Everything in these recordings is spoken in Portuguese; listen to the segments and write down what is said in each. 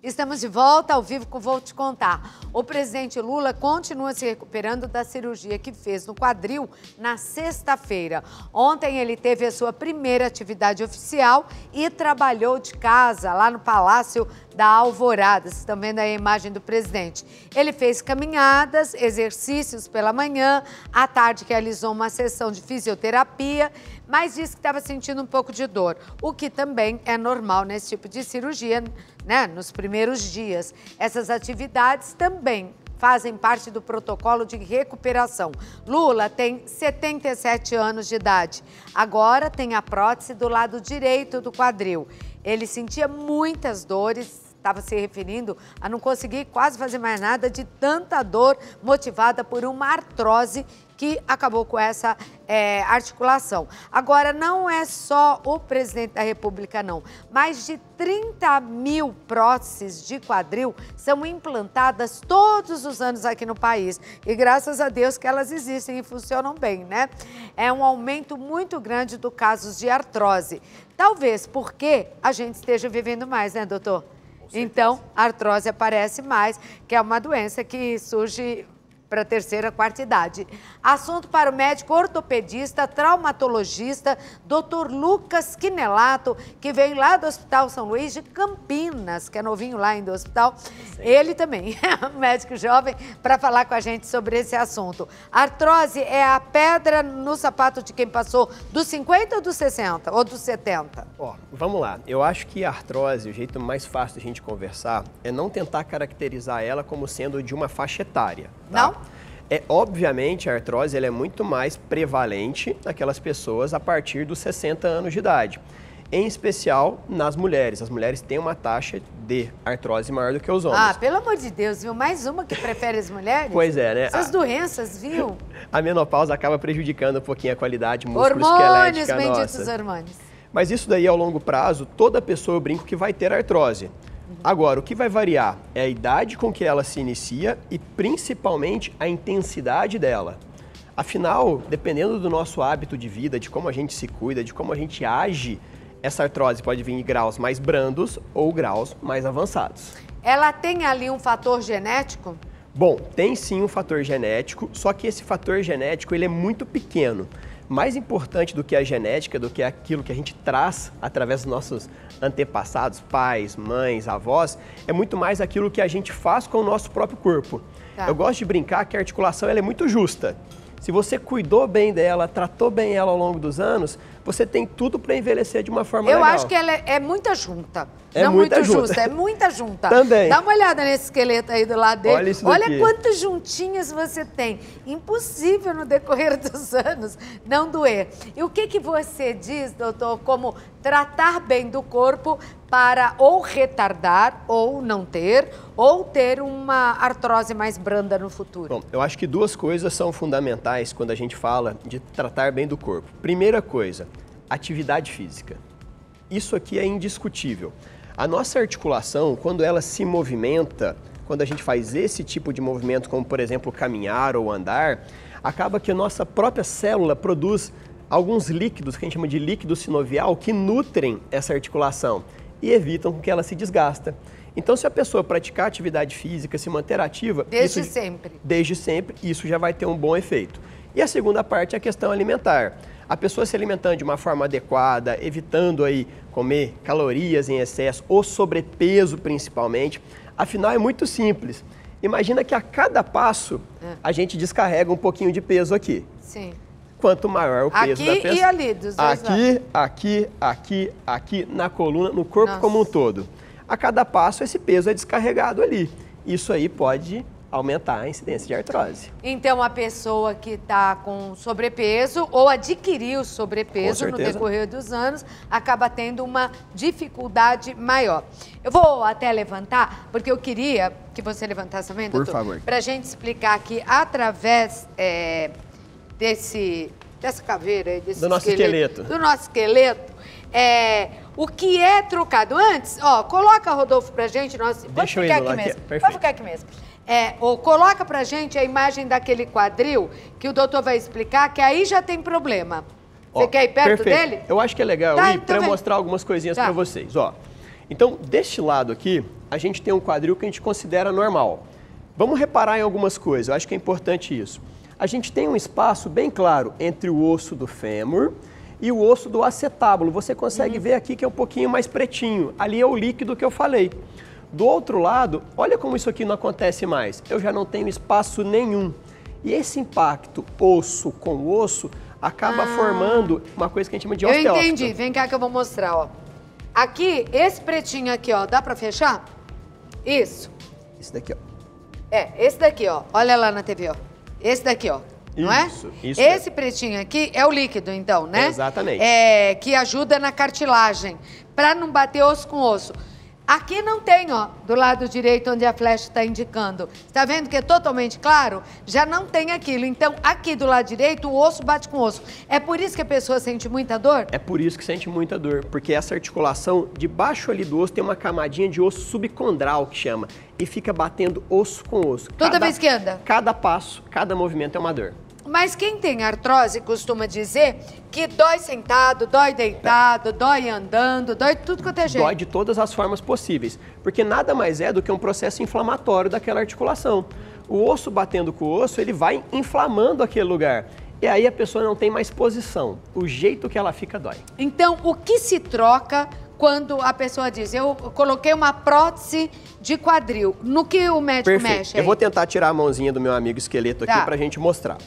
Estamos de volta ao vivo com Vou Te Contar. O presidente Lula continua se recuperando da cirurgia que fez no quadril na sexta-feira. Ontem ele teve a sua primeira atividade oficial e trabalhou de casa lá no Palácio da Alvorada. Vocês estão vendo aí a imagem do presidente. Ele fez caminhadas, exercícios pela manhã, à tarde realizou uma sessão de fisioterapia, mas disse que estava sentindo um pouco de dor, o que também é normal nesse tipo de cirurgia, né? Nos primeiros dias. Essas atividades também fazem parte do protocolo de recuperação. Lula tem 77 anos de idade. Agora tem a prótese do lado direito do quadril. Ele sentia muitas dores estava se referindo a não conseguir quase fazer mais nada de tanta dor motivada por uma artrose que acabou com essa é, articulação. Agora, não é só o presidente da República, não. Mais de 30 mil próteses de quadril são implantadas todos os anos aqui no país. E graças a Deus que elas existem e funcionam bem, né? É um aumento muito grande do casos de artrose. Talvez porque a gente esteja vivendo mais, né, doutor? Então, a artrose aparece mais, que é uma doença que surge para a terceira, quarta idade. Assunto para o médico ortopedista, traumatologista, Dr. Lucas Quinelato, que vem lá do Hospital São Luís de Campinas, que é novinho lá ainda do hospital. Ele também é um médico jovem para falar com a gente sobre esse assunto. Artrose é a pedra no sapato de quem passou dos 50 ou dos 60 ou dos 70? Ó, vamos lá. Eu acho que a artrose, o jeito mais fácil de a gente conversar é não tentar caracterizar ela como sendo de uma faixa etária. Tá? Não? É, obviamente, a artrose ela é muito mais prevalente naquelas pessoas a partir dos 60 anos de idade. Em especial nas mulheres. As mulheres têm uma taxa de artrose maior do que os homens. Ah, pelo amor de Deus, viu? Mais uma que prefere as mulheres? pois é, né? Essas a... doenças, viu? a menopausa acaba prejudicando um pouquinho a qualidade musculoesquelética hormônios, nossa. Hormônios, benditos hormônios. Mas isso daí, ao longo prazo, toda pessoa, eu brinco, que vai ter artrose. Agora, o que vai variar é a idade com que ela se inicia e principalmente a intensidade dela. Afinal, dependendo do nosso hábito de vida, de como a gente se cuida, de como a gente age, essa artrose pode vir em graus mais brandos ou graus mais avançados. Ela tem ali um fator genético? Bom, tem sim um fator genético, só que esse fator genético ele é muito pequeno mais importante do que a genética, do que aquilo que a gente traz através dos nossos antepassados, pais, mães, avós, é muito mais aquilo que a gente faz com o nosso próprio corpo. Tá. Eu gosto de brincar que a articulação ela é muito justa. Se você cuidou bem dela, tratou bem ela ao longo dos anos, você tem tudo para envelhecer de uma forma Eu legal. Eu acho que ela é, é muita junta. É Não muita muito junta. justa, é muita junta. Também. Dá uma olhada nesse esqueleto aí do lado dele. Olha, isso daqui. Olha quantas juntinhas você tem. Impossível no decorrer dos anos não doer. E o que, que você diz, doutor, como tratar bem do corpo para ou retardar ou não ter, ou ter uma artrose mais branda no futuro? Bom, eu acho que duas coisas são fundamentais quando a gente fala de tratar bem do corpo. Primeira coisa, atividade física. Isso aqui é indiscutível. A nossa articulação, quando ela se movimenta, quando a gente faz esse tipo de movimento, como por exemplo caminhar ou andar, acaba que a nossa própria célula produz alguns líquidos, que a gente chama de líquido sinovial, que nutrem essa articulação e evitam que ela se desgasta. Então, se a pessoa praticar atividade física, se manter ativa... Desde isso, sempre. Desde sempre, isso já vai ter um bom efeito. E a segunda parte é a questão alimentar. A pessoa se alimentando de uma forma adequada, evitando aí comer calorias em excesso ou sobrepeso principalmente. Afinal, é muito simples. Imagina que a cada passo é. a gente descarrega um pouquinho de peso aqui. Sim. Quanto maior o peso aqui da pessoa. Aqui e ali, dos dois Aqui, lados. aqui, aqui, aqui, na coluna, no corpo Nossa. como um todo. A cada passo, esse peso é descarregado ali. Isso aí pode aumentar a incidência de artrose. Então, a pessoa que está com sobrepeso ou adquiriu sobrepeso no decorrer dos anos acaba tendo uma dificuldade maior. Eu vou até levantar, porque eu queria que você levantasse também, doutor, Por favor. Para a gente explicar que através é, desse, dessa caveira, desse do nosso esqueleto, esqueleto. do nosso esqueleto, é, o que é trocado. Antes, ó, coloca, Rodolfo, pra gente. Nós... Deixa é Pode ficar aqui mesmo. Aqui. Pode ficar aqui mesmo é, ou coloca pra gente a imagem daquele quadril que o doutor vai explicar, que aí já tem problema. Ó, Você quer ir perto perfeito. dele? Eu acho que é legal tá, ir então para mostrar algumas coisinhas tá. para vocês. Ó. Então, deste lado aqui, a gente tem um quadril que a gente considera normal. Vamos reparar em algumas coisas, eu acho que é importante isso. A gente tem um espaço bem claro entre o osso do fêmur e o osso do acetábulo. Você consegue uhum. ver aqui que é um pouquinho mais pretinho. Ali é o líquido que eu falei. Do outro lado, olha como isso aqui não acontece mais. Eu já não tenho espaço nenhum. E esse impacto osso com osso acaba ah. formando uma coisa que a gente chama de osteócito. Eu entendi. Vem cá que eu vou mostrar, ó. Aqui, esse pretinho aqui, ó, dá para fechar? Isso. Esse daqui, ó. É, esse daqui, ó. Olha lá na TV, ó. Esse daqui, ó. Não isso, é? Isso Esse é. pretinho aqui é o líquido, então, né? Exatamente. É, que ajuda na cartilagem, para não bater osso com osso. Aqui não tem, ó, do lado direito onde a flecha está indicando. Está vendo que é totalmente claro? Já não tem aquilo. Então, aqui do lado direito, o osso bate com o osso. É por isso que a pessoa sente muita dor? É por isso que sente muita dor, porque essa articulação, debaixo ali do osso, tem uma camadinha de osso subcondral, que chama, e fica batendo osso com osso. Toda cada, vez que anda? Cada passo, cada movimento é uma dor. Mas quem tem artrose costuma dizer que dói sentado, dói deitado, dói andando, dói tudo quanto é jeito. Dói de todas as formas possíveis, porque nada mais é do que um processo inflamatório daquela articulação. O osso batendo com o osso, ele vai inflamando aquele lugar. E aí a pessoa não tem mais posição. O jeito que ela fica dói. Então, o que se troca quando a pessoa diz, eu coloquei uma prótese de quadril. No que o médico Perfeito. mexe? Aí? Eu vou tentar tirar a mãozinha do meu amigo esqueleto aqui tá. pra gente mostrar.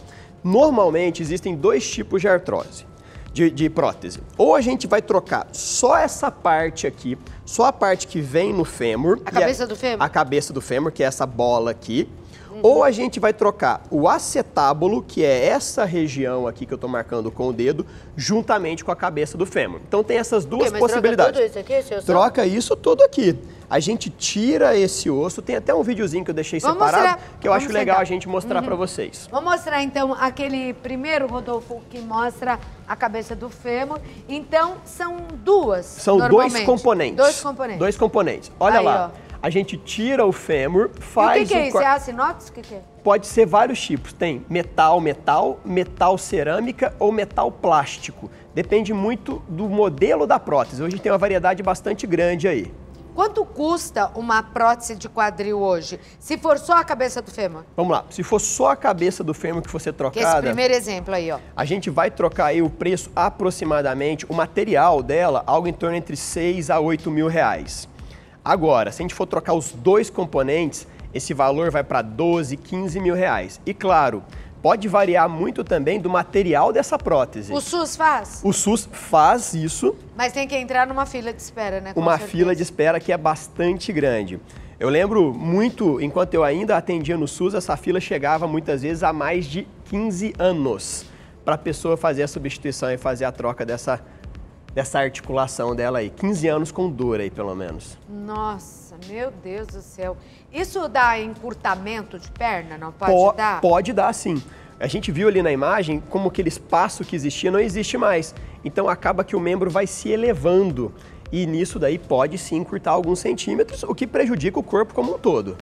Normalmente existem dois tipos de artrose, de, de prótese. Ou a gente vai trocar só essa parte aqui, só a parte que vem no fêmur. A é cabeça a, do fêmur? A cabeça do fêmur, que é essa bola aqui. Uhum. Ou a gente vai trocar o acetábulo, que é essa região aqui que eu estou marcando com o dedo, juntamente com a cabeça do fêmur. Então tem essas duas possibilidades. Troca, isso aqui, troca isso tudo aqui. A gente tira esse osso, tem até um videozinho que eu deixei vamos separado, mostrar. que eu vamos acho legal a gente mostrar uhum. para vocês. Vou mostrar então aquele primeiro, Rodolfo, que mostra a cabeça do fêmur. Então, são duas, São dois componentes. Dois componentes. Dois componentes. Olha Aí, lá. Ó. A gente tira o fêmur, faz. E o que, que é isso? É a inox? O que, que é? Pode ser vários tipos. Tem metal, metal, metal cerâmica ou metal plástico. Depende muito do modelo da prótese. Hoje tem uma variedade bastante grande aí. Quanto custa uma prótese de quadril hoje? Se for só a cabeça do fêmur? Vamos lá. Se for só a cabeça do fêmur que você é trocada... esse primeiro exemplo aí, ó. A gente vai trocar aí o preço aproximadamente, o material dela, algo em torno entre 6 a 8 mil reais. Agora, se a gente for trocar os dois componentes, esse valor vai para 12, 15 mil reais. E claro, pode variar muito também do material dessa prótese. O SUS faz? O SUS faz isso. Mas tem que entrar numa fila de espera, né? Com uma certeza. fila de espera que é bastante grande. Eu lembro muito, enquanto eu ainda atendia no SUS, essa fila chegava muitas vezes a mais de 15 anos para a pessoa fazer a substituição e fazer a troca dessa, dessa articulação dela aí. 15 anos com dor aí, pelo menos. Nossa! Meu Deus do céu. Isso dá encurtamento de perna, não pode po dar? Pode dar, sim. A gente viu ali na imagem como aquele espaço que existia não existe mais. Então acaba que o membro vai se elevando. E nisso daí pode sim encurtar alguns centímetros, o que prejudica o corpo como um todo.